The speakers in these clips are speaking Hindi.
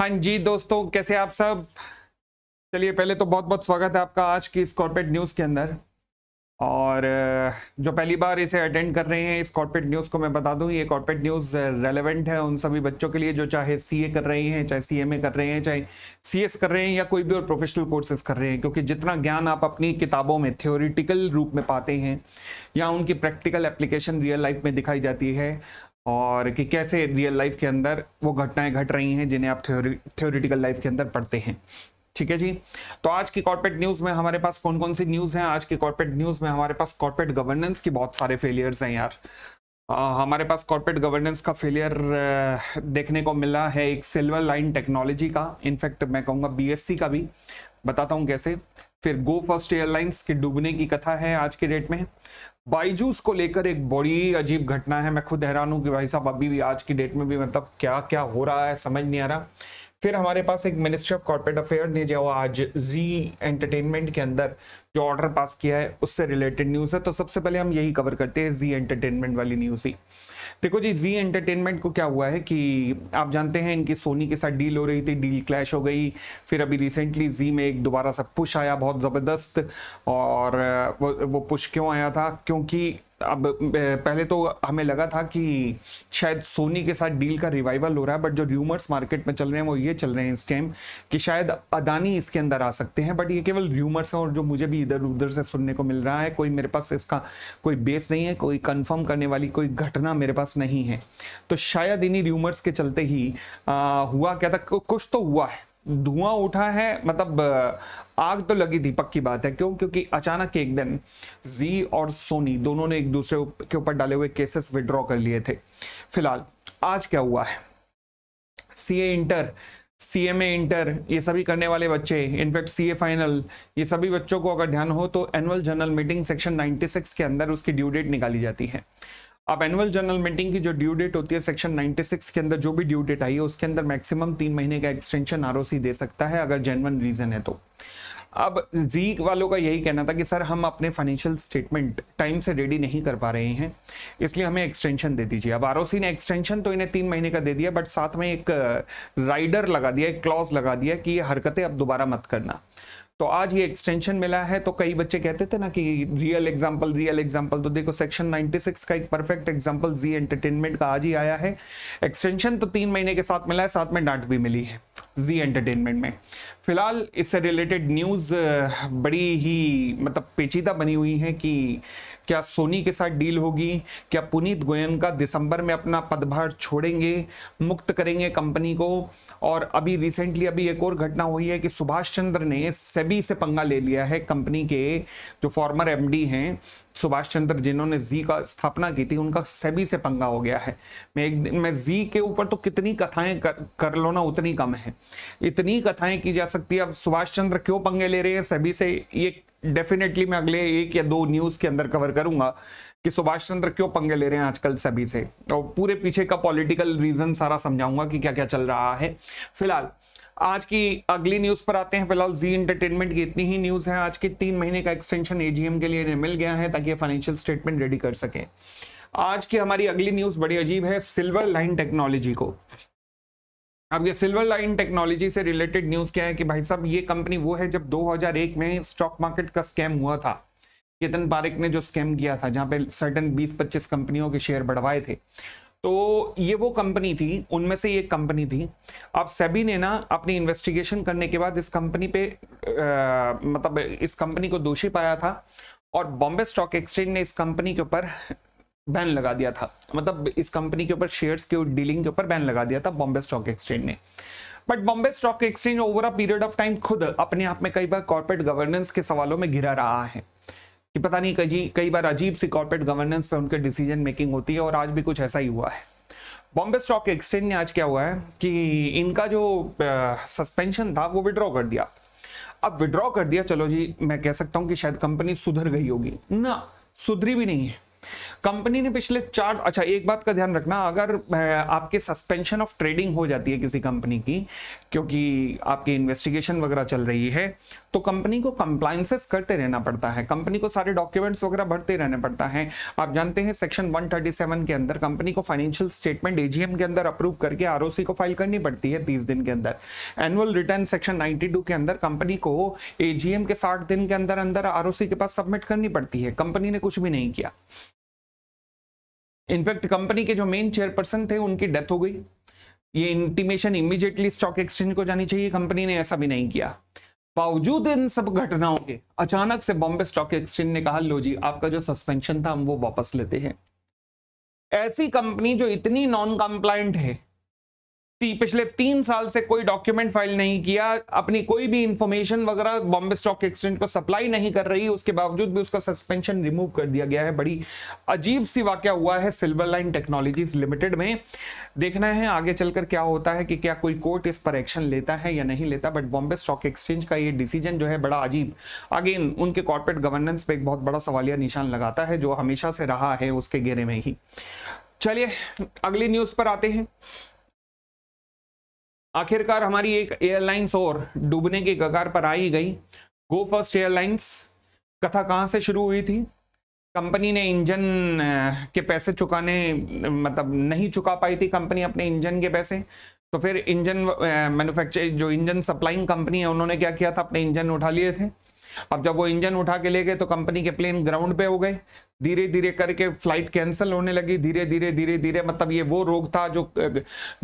हाँ जी दोस्तों कैसे आप सब चलिए पहले तो बहुत बहुत स्वागत है आपका आज की इस कॉर्पोरेट न्यूज़ के अंदर और जो पहली बार इसे अटेंड कर रहे हैं इस कॉर्पोरेट न्यूज़ को मैं बता दूं ये कॉर्पोरेट न्यूज़ रेलेवेंट है उन सभी बच्चों के लिए जो चाहे सीए कर रहे हैं चाहे सीएमए कर रहे हैं चाहे सीएस कर रहे हैं या कोई भी और प्रोफेशनल कोर्सेज कर रहे हैं क्योंकि जितना ज्ञान आप अपनी किताबों में थ्योरिटिकल रूप में पाते हैं या उनकी प्रैक्टिकल एप्लीकेशन रियल लाइफ में दिखाई जाती है और कि कैसे रियल लाइफ के अंदर वो घटनाएं घट रही हैं जिन्हें आप थ्योरी थ्योरिटिकल लाइफ के अंदर पढ़ते हैं ठीक है जी तो आज की कॉर्पोरेट न्यूज में हमारे पास कौन कौन सी न्यूज हैं आज की कॉर्पोरेट न्यूज में हमारे पास कॉर्पोरेट गवर्नेंस की बहुत सारे फेलियर्स हैं यार आ, हमारे पास कॉर्पोरेट गवर्नेंस का फेलियर देखने को मिला है एक सिल्वर लाइन टेक्नोलॉजी का इनफैक्ट मैं कहूँगा बी का भी बताता हूँ कैसे फिर गो फर्स्ट एयरलाइंस के डूबने की कथा है आज के डेट में बाइजूस को लेकर एक बड़ी अजीब घटना है मैं खुद हैरान हूँ कि भाई साहब अभी भी आज की डेट में भी मतलब क्या क्या हो रहा है समझ नहीं आ रहा फिर हमारे पास एक मिनिस्ट्री ऑफ कॉर्पोरेट अफेयर ने जो आज जी एंटरटेनमेंट के अंदर जो ऑर्डर पास किया है उससे रिलेटेड न्यूज़ है तो सबसे पहले हम यही कवर करते हैं जी एंटरटेनमेंट वाली न्यूज़ ही देखो जी जी एंटरटेनमेंट को क्या हुआ है कि आप जानते हैं इनकी सोनी के साथ डील हो रही थी डील क्लैश हो गई फिर अभी रिसेंटली जी में एक दोबारा सा पुश आया बहुत ज़बरदस्त और वो, वो पुश क्यों आया था क्योंकि अब पहले तो हमें लगा था कि शायद सोनी के साथ डील का रिवाइवल हो रहा है बट जो र्यूमर्स मार्केट में चल रहे हैं वो ये चल रहे हैं इस टाइम कि शायद अदानी इसके अंदर आ सकते हैं बट ये केवल र्यूमर्स हैं और जो मुझे भी इधर उधर से सुनने को मिल रहा है कोई मेरे पास इसका कोई बेस नहीं है कोई कन्फर्म करने वाली कोई घटना मेरे पास नहीं है तो शायद इन्हीं र्यूमर्स के चलते ही आ, हुआ क्या था कुछ तो हुआ है धुआं उठा है मतलब आग तो लगी थी पक्की बात है क्यों क्योंकि अचानक एक दिन जी और सोनी दोनों ने एक दूसरे के ऊपर डाले हुए केसेस विड्रॉ कर लिए थे फिलहाल आज क्या हुआ है सीए इंटर सीएमए इंटर ये सभी करने वाले बच्चे इनफैक्ट सीए फाइनल ये सभी बच्चों को अगर ध्यान हो तो एनुअल जनरल मीटिंग सेक्शन 96 के अंदर उसकी ड्यू डेट निकाली जाती है अब एनुअल जनरल मीटिंग की जो ड्यू डेट होती है सेक्शन 96 के अंदर जो भी ड्यू डेट आई है उसके अंदर मैक्सिमम तीन महीने का एक्सटेंशन आर दे सकता है अगर जेनवन रीजन है तो अब जी वालों का यही कहना था कि सर हम अपने फाइनेंशियल स्टेटमेंट टाइम से रेडी नहीं कर पा रहे हैं इसलिए हमें एक्सटेंशन दे दीजिए अब आर ने एक्सटेंशन तो इन्हें तीन महीने का दे दिया बट साथ में एक राइडर uh, लगा दिया एक क्लॉज लगा दिया कि ये हरकतें अब दोबारा मत करना तो आज ये एक्सटेंशन मिला है तो कई बच्चे कहते थे ना कि रियल एग्जांपल रियल एग्जांपल तो देखो सेक्शन 96 का एक परफेक्ट एग्जांपल जी एंटरटेनमेंट का आज ही आया है एक्सटेंशन तो तीन महीने के साथ मिला है साथ में डांट भी मिली है जी एंटरटेनमेंट में फिलहाल इससे रिलेटेड न्यूज़ बड़ी ही मतलब पेचीदा बनी हुई है कि क्या सोनी के साथ डील होगी क्या पुनीत गोयन का दिसंबर में अपना पदभार छोड़ेंगे मुक्त करेंगे कंपनी को और अभी रिसेंटली अभी एक और घटना हुई है कि सुभाष चंद्र ने सेबी से पंगा ले लिया है कंपनी के जो फॉर्मर एमडी हैं सुभाष चंद्र जिन्होंने जी का स्थापना की थी उनका सेबी से पंगा हो गया है मैं एक दिन मैं जी के ऊपर तो कितनी कथाएं कर, कर लो ना उतनी कम है इतनी कथाएं की जा सकती है अब सुभाष चंद्र क्यों पंगे ले रहे हैं सेबी से ये डेफिनेटली मैं अगले एक या दो न्यूज के अंदर कवर करूंगा कि सुभाष चंद्र क्यों पंगे ले रहे हैं आजकल सभी से और पूरे पीछे का पॉलिटिकल रीजन सारा समझाऊंगा कि क्या क्या चल रहा है फिलहाल आज की अगली न्यूज पर आते हैं फिलहाल जी एंटरटेनमेंट की इतनी ही न्यूज है आज के तीन महीने का एक्सटेंशन एजीएम के लिए मिल गया है ताकि फाइनेंशियल स्टेटमेंट रेडी कर सके आज की हमारी अगली न्यूज बड़ी अजीब है सिल्वर लाइन टेक्नोलॉजी को अब ये सिल्वर लाइन टेक्नोलॉजी से रिलेटेड न्यूज क्या है कि भाई साहब ये कंपनी वो है जब 2001 में स्टॉक मार्केट का स्कैम हुआ था केतन पारिक ने जो स्कैम किया था जहां पे सर्टन 20-25 कंपनियों के शेयर बढ़वाए थे तो ये वो कंपनी थी उनमें से एक कंपनी थी अब सेबी ने ना अपनी इन्वेस्टिगेशन करने के बाद इस कंपनी पे आ, मतलब इस कंपनी को दोषी पाया था और बॉम्बे स्टॉक एक्सचेंज ने इस कंपनी के ऊपर बैन लगा दिया था मतलब इस कंपनी के ऊपर शेयर्स के डीलिंग के ऊपर बैन लगा दिया था बॉम्बे स्टॉक एक्सचेंज ने but Bombay stock exchange over a period of time खुद अपने आप में कई बार कॉर्पोरेट गवर्नेंस के सवालों में घिरा रहा है कि पता नहीं कई कई बार अजीब सी कॉर्पोरेट गवर्नेंस पे उनके डिसीजन मेकिंग होती है और आज भी कुछ ऐसा ही हुआ है बॉम्बे स्टॉक एक्सचेंज ने आज क्या हुआ है कि इनका जो सस्पेंशन था वो विड्रॉ कर दिया अब विड्रॉ कर दिया चलो जी मैं कह सकता हूँ कि शायद कंपनी सुधर गई होगी ना सुधरी भी नहीं है कंपनी ने पिछले चार अच्छा एक बात का ध्यान रखना अगर आपके सस्पेंशन ऑफ ट्रेडिंग हो जाती है किसी कंपनी की क्योंकि आपकी इन्वेस्टिगेशन वगैरह चल रही है तो कंपनी को कंप्लाइंसेस करते रहना पड़ता है कंपनी को सारे डॉक्यूमेंट्स वगैरह भरते रहने पड़ता है आप जानते हैं सेक्शन 137 के अंदर कंपनी को फाइनेंशियल स्टेटमेंट एजीएम के अंदर अप्रूव करके आर को फाइल करनी पड़ती है तीस दिन के अंदर एनुअल रिटर्न सेक्शन 92 के अंदर कंपनी को एजीएम के साठ दिन के अंदर अंदर आर के पास सबमिट करनी पड़ती है कंपनी ने कुछ भी नहीं किया इनफैक्ट कंपनी के जो मेन चेयरपर्सन थे उनकी डेथ हो गई ये इंटीमेशन इमीडिएटली स्टॉक एक्सचेंज को जानी चाहिए कंपनी ने ऐसा भी नहीं किया बावजूद इन सब घटनाओं के अचानक से बॉम्बे स्टॉक एक्सचेंज ने कहा लो जी आपका जो सस्पेंशन था हम वो वापस लेते हैं ऐसी कंपनी जो इतनी नॉन कंप्लाइंट है पिछले तीन साल से कोई डॉक्यूमेंट फाइल नहीं किया अपनी कोई भी इंफॉर्मेशन वगैरह बॉम्बे स्टॉक एक्सचेंज को सप्लाई नहीं कर रही उसके बावजूद भी उसका सस्पेंशन रिमूव कर दिया गया है बड़ी अजीब सी वाक्य हुआ है सिल्वर लाइन टेक्नोलॉजीज लिमिटेड में देखना है आगे चलकर क्या होता है कि क्या कोई कोर्ट इस पर एक्शन लेता है या नहीं लेता बट बॉम्बे स्टॉक एक्सचेंज का ये डिसीजन जो है बड़ा अजीब अगेन उनके कॉर्पोरेट गवर्नेंस पे एक बहुत बड़ा सवालिया निशान लगाता है जो हमेशा से रहा है उसके घेरे में ही चलिए अगली न्यूज पर आते हैं आखिरकार हमारी एक एयरलाइंस और डूबने के कगार पर आई गई गो फर्स्ट एयरलाइंस कथा कहाँ से शुरू हुई थी कंपनी ने इंजन के पैसे चुकाने मतलब नहीं चुका पाई थी कंपनी अपने इंजन के पैसे तो फिर इंजन मैन्युफैक्चर जो इंजन सप्लाइंग कंपनी है उन्होंने क्या किया था अपने इंजन उठा लिए थे अब जब वो इंजन उठा के ले गए तो कंपनी के प्लेन ग्राउंड पे हो गए धीरे धीरे करके फ्लाइट कैंसिल होने लगी धीरे धीरे धीरे धीरे मतलब ये वो रोग था जो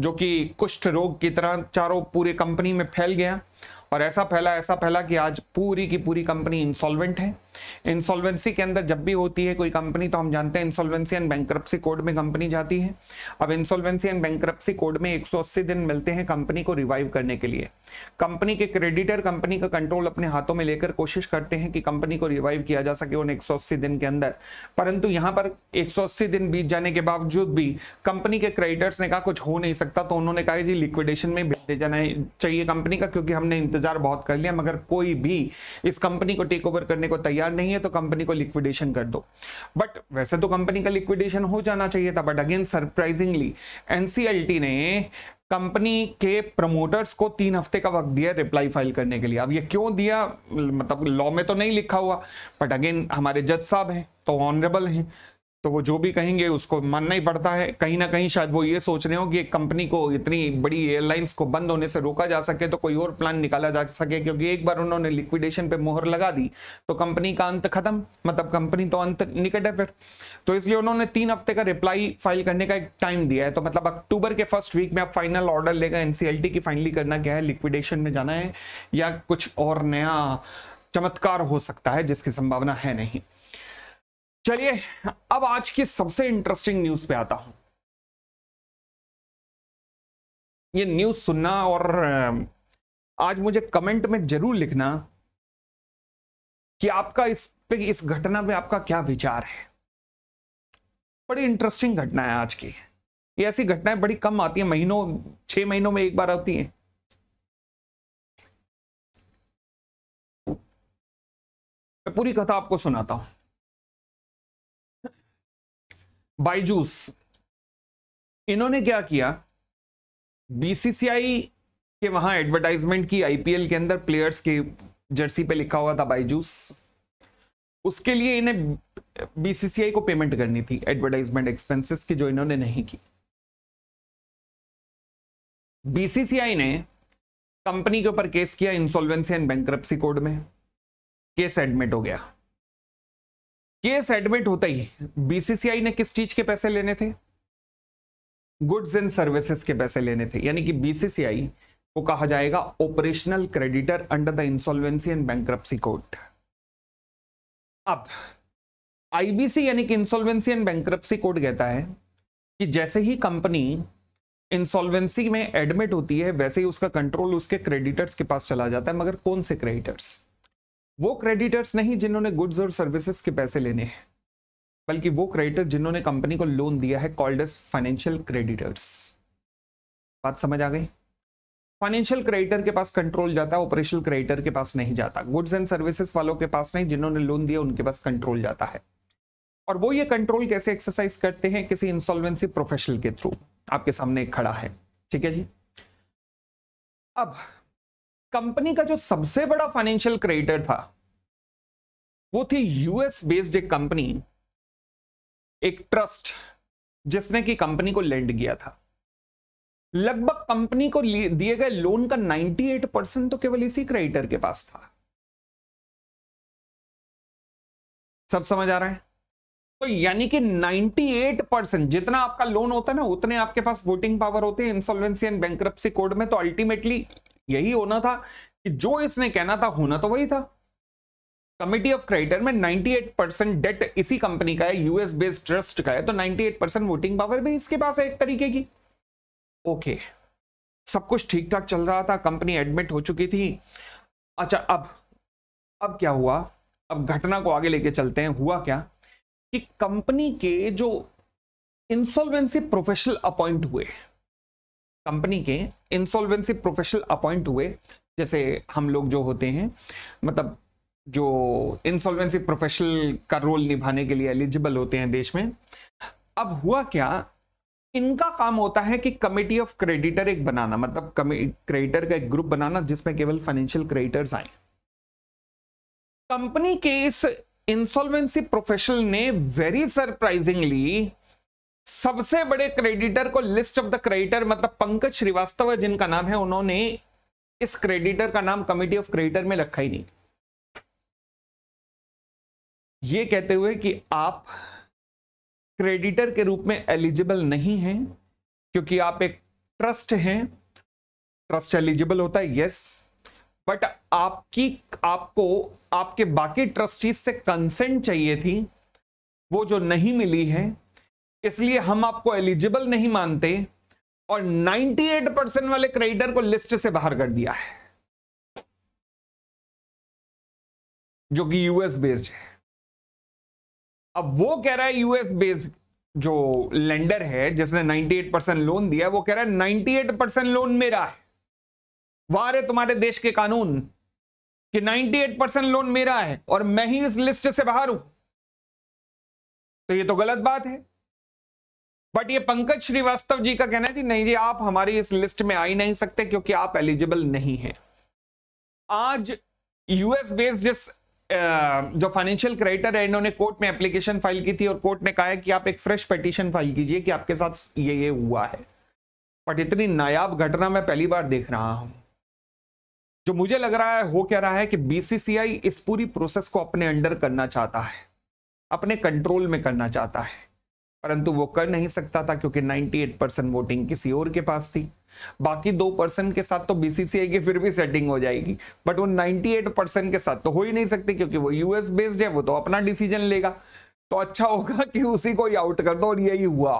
जो कि कुष्ठ रोग की तरह चारों पूरे कंपनी में फैल गया और ऐसा फैला ऐसा फैला कि आज पूरी की पूरी कंपनी इंसॉल्वेंट है इंसॉल्वेंसी के अंदर जब भी होती है कोई कंपनी तो हम जानते हैं इंसॉल्वेंसी एंड बैंक्रप्सी कोड में कंपनी जाती है अब इंसॉल्वेंसी एंड बैंक्रप्सी कोड में 180 दिन मिलते हैं कंपनी को रिवाइव करने के लिए कंपनी के क्रेडिटर कंपनी का कंट्रोल अपने हाथों में लेकर कोशिश करते हैं कि कंपनी को रिवाइव किया जा सके उन एक दिन के अंदर परंतु यहाँ पर एक दिन बीत जाने के बावजूद भी कंपनी के क्रेडिटर्स ने कहा कुछ हो नहीं सकता तो उन्होंने कहा जी लिक्विडेशन में भेज दे जाना चाहिए कंपनी का क्योंकि हमने इंतजार बहुत कर लिया मगर कोई भी इस कंपनी को टेक ओवर करने को तैयार तैयार नहीं है तो कंपनी को लिक्विडेशन कर दो बट वैसे तो कंपनी का लिक्विडेशन हो जाना चाहिए था बट अगेन सरप्राइजिंगली एनसीएलटी ने कंपनी के प्रमोटर्स को तीन हफ्ते का वक्त दिया रिप्लाई फाइल करने के लिए अब ये क्यों दिया मतलब लॉ में तो नहीं लिखा हुआ बट अगेन हमारे जज साहब हैं तो ऑनरेबल हैं तो वो जो भी कहेंगे उसको मानना ही पड़ता है कहीं ना कहीं शायद वो ये सोच रहे हो कि कंपनी को इतनी बड़ी एयरलाइंस को बंद होने से रोका जा सके तो कोई और प्लान निकाला जा सके क्योंकि एक बार उन्होंने लिक्विडेशन पे मोहर लगा दी तो कंपनी का अंत खत्म मतलब कंपनी तो अंत निकट है फिर तो इसलिए उन्होंने तीन हफ्ते का रिप्लाई फाइल करने का एक टाइम दिया है तो मतलब अक्टूबर के फर्स्ट वीक में आप फाइनल ऑर्डर लेगा एनसीएलटी की फाइनली करना क्या है लिक्विडेशन में जाना है या कुछ और नया चमत्कार हो सकता है जिसकी संभावना है नहीं चलिए अब आज की सबसे इंटरेस्टिंग न्यूज पे आता हूं ये न्यूज सुनना और आज मुझे कमेंट में जरूर लिखना कि आपका इस पे इस घटना पे आपका क्या विचार है बड़ी इंटरेस्टिंग घटना है आज की ये ऐसी घटनाएं बड़ी कम आती है महीनों छह महीनों में एक बार आती है मैं पूरी कथा आपको सुनाता हूं बाइजूस इन्होंने क्या किया बीसीसीआई के वहां एडवर्टाइजमेंट की आईपीएल के अंदर प्लेयर्स की जर्सी पे लिखा हुआ था बाइजूस उसके लिए इन्हें बीसीसीआई को पेमेंट करनी थी एडवर्टाइजमेंट एक्सपेंसेस की जो इन्होंने नहीं की बीसीसीआई ने कंपनी के ऊपर केस किया इंसॉल्वेंसी एंड बैंक्रप्सी कोड में केस एडमिट हो गया केस एडमिट होता ही बीसीसीआई ने किस चीज के पैसे लेने थे गुड्स एंड सर्विसेज के पैसे लेने थे यानी कि बीसीसीआई को कहा जाएगा operational creditor under the insolvency and bankruptcy court अब आईबीसी यानी कि इंसॉल्वेंसी एंड बैंक्रप्सी कोर्ट कहता है कि जैसे ही कंपनी इंसॉल्वेंसी में एडमिट होती है वैसे ही उसका कंट्रोल उसके क्रेडिटर्स के पास चला जाता है मगर कौन से क्रेडिटर्स वो क्रेडिटर्स नहीं जिन्होंने गुड्स और सर्विसेज के पैसे लेने हैं बल्कि वो क्रेडिटर जिन्होंने कंपनी को लोन दिया है कॉल्ड एज फाइनेंशियल क्रेडिटर्स बात समझ आ गई फाइनेंशियल क्रेडिटर के पास कंट्रोल जाता है ऑपरेशनल क्रेडिटर के पास नहीं जाता गुड्स एंड सर्विसेज वालों के पास नहीं जिन्होंने लोन दिया उनके पास कंट्रोल जाता है और वो ये कंट्रोल कैसे एक्सरसाइज करते हैं किसी इंसॉल्वेंसी प्रोफेशनल के थ्रू आपके सामने खड़ा है ठीक है जी अब कंपनी का जो सबसे बड़ा फाइनेंशियल क्रेडिटर था वो थी यूएस बेस्ड एक कंपनी एक ट्रस्ट जिसने की कंपनी को लैंड किया था लगभग कंपनी को दिए गए लोन का 98 परसेंट तो केवल इसी क्रेडिटर के पास था सब समझ आ रहा है तो यानी कि 98 परसेंट जितना आपका लोन होता है ना उतने आपके पास वोटिंग पावर होते हैं इंसॉल्वेंसी एंड बैंक कोड में तो अल्टीमेटली यही होना था कि जो इसने कहना था होना तो वही था कमिटी ऑफ क्रेडिटर में 98 परसेंट डेट इसी कंपनी का है यूएस बेस्ड ट्रस्ट का है तो 98 परसेंट वोटिंग पावर भी इसके पास है एक तरीके की ओके सब कुछ ठीक ठाक चल रहा था कंपनी एडमिट हो चुकी थी अच्छा अब अब क्या हुआ अब घटना को आगे लेके चलते हैं हुआ क्या कि कंपनी के जो इंसॉल्वेंसी प्रोफेशनल अपॉइंट हुए कंपनी के इंसॉल्वेंसी प्रोफेशनल अपॉइंट हुए जैसे हम लोग जो होते हैं मतलब जो इंसॉल्वेंसी प्रोफेशनल का रोल निभाने के लिए एलिजिबल होते हैं देश में अब हुआ क्या इनका काम होता है कि कमेटी ऑफ क्रेडिटर एक बनाना मतलब क्रेडिटर का एक ग्रुप बनाना जिसमें केवल फाइनेंशियल क्रेडिटर्स आए कंपनी के इस इंसॉल्वेंसी प्रोफेशनल ने वेरी सरप्राइजिंगली सबसे बड़े क्रेडिटर को लिस्ट ऑफ द क्रेडिटर मतलब पंकज श्रीवास्तव जिनका नाम है उन्होंने इस क्रेडिटर का नाम कमिटी ऑफ क्रेडिटर में रखा ही नहीं ये कहते हुए कि आप क्रेडिटर के रूप में एलिजिबल नहीं हैं क्योंकि आप एक ट्रस्ट हैं ट्रस्ट एलिजिबल होता है यस बट आपकी आपको आपके बाकी ट्रस्टीज से कंसेंट चाहिए थी वो जो नहीं मिली है इसलिए हम आपको एलिजिबल नहीं मानते और 98 परसेंट वाले क्रेडिटर को लिस्ट से बाहर कर दिया है जो कि यूएस बेस्ड है अब वो कह रहा है यूएस बेस्ड जो लेंडर है जिसने 98 परसेंट लोन दिया वो कह रहा है 98 परसेंट लोन मेरा है वार है तुम्हारे देश के कानून कि 98 परसेंट लोन मेरा है और मैं ही इस लिस्ट से बाहर हूं तो ये तो गलत बात है बट ये पंकज श्रीवास्तव जी का कहना है जी नहीं जी आप हमारी इस लिस्ट में आ ही नहीं सकते क्योंकि आप एलिजिबल नहीं हैं आज यूएस बेस्ड जिस जो फाइनेंशियल क्रेडिटर है इन्होंने कोर्ट में एप्लीकेशन फाइल की थी और कोर्ट ने कहा है कि आप एक फ्रेश पिटिशन फाइल कीजिए कि आपके साथ ये ये हुआ है बट इतनी नायाब घटना मैं पहली बार देख रहा हूं जो मुझे लग रहा है हो क्या रहा है कि बीसीसीआई इस पूरी प्रोसेस को अपने अंडर करना चाहता है अपने कंट्रोल में करना चाहता है परंतु वो कर नहीं सकता था क्योंकि 98 परसेंट वोटिंग किसी और के पास थी बाकी दो परसेंट के साथ तो बीसीसीआई की फिर भी सेटिंग हो जाएगी बट वो 98 परसेंट के साथ तो हो ही नहीं सकती क्योंकि वो यूएस बेस्ड है वो तो अपना डिसीजन लेगा तो अच्छा होगा कि उसी को ही आउट कर दो और यही हुआ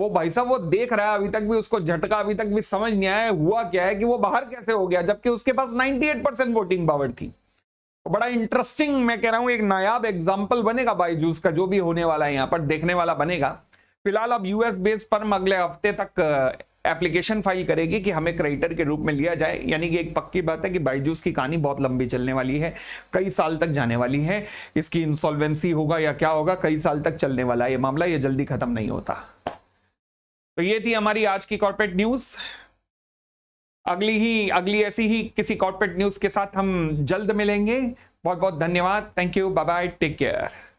वो भाई साहब वो देख रहा है अभी तक भी उसको झटका अभी तक भी समझ नहीं आया हुआ क्या है कि वो बाहर कैसे हो गया जबकि उसके पास नाइनटी परसेंट वोटिंग पावर थी बड़ा इंटरेस्टिंग मैं कह रहा हूं एक नायाब एग्जाम्पल बनेगा बाईजूस का जो भी होने वाला है यहां पर देखने वाला बनेगा फिलहाल अब यूएस बेस्ड फर्म अगले हफ्ते तक एप्लीकेशन फाइल करेगी कि हमें क्रेडिटर के रूप में लिया जाए यानी कि एक पक्की बात है कि बाईजूस की कहानी बहुत लंबी चलने वाली है कई साल तक जाने वाली है इसकी इंसॉल्वेंसी होगा या क्या होगा कई साल तक चलने वाला है ये मामला ये जल्दी खत्म नहीं होता तो ये थी हमारी आज की कॉर्पोरेट न्यूज़ अगली ही अगली ऐसी ही किसी कॉर्पोरेट न्यूज के साथ हम जल्द मिलेंगे बहुत बहुत धन्यवाद thank you bye bye take care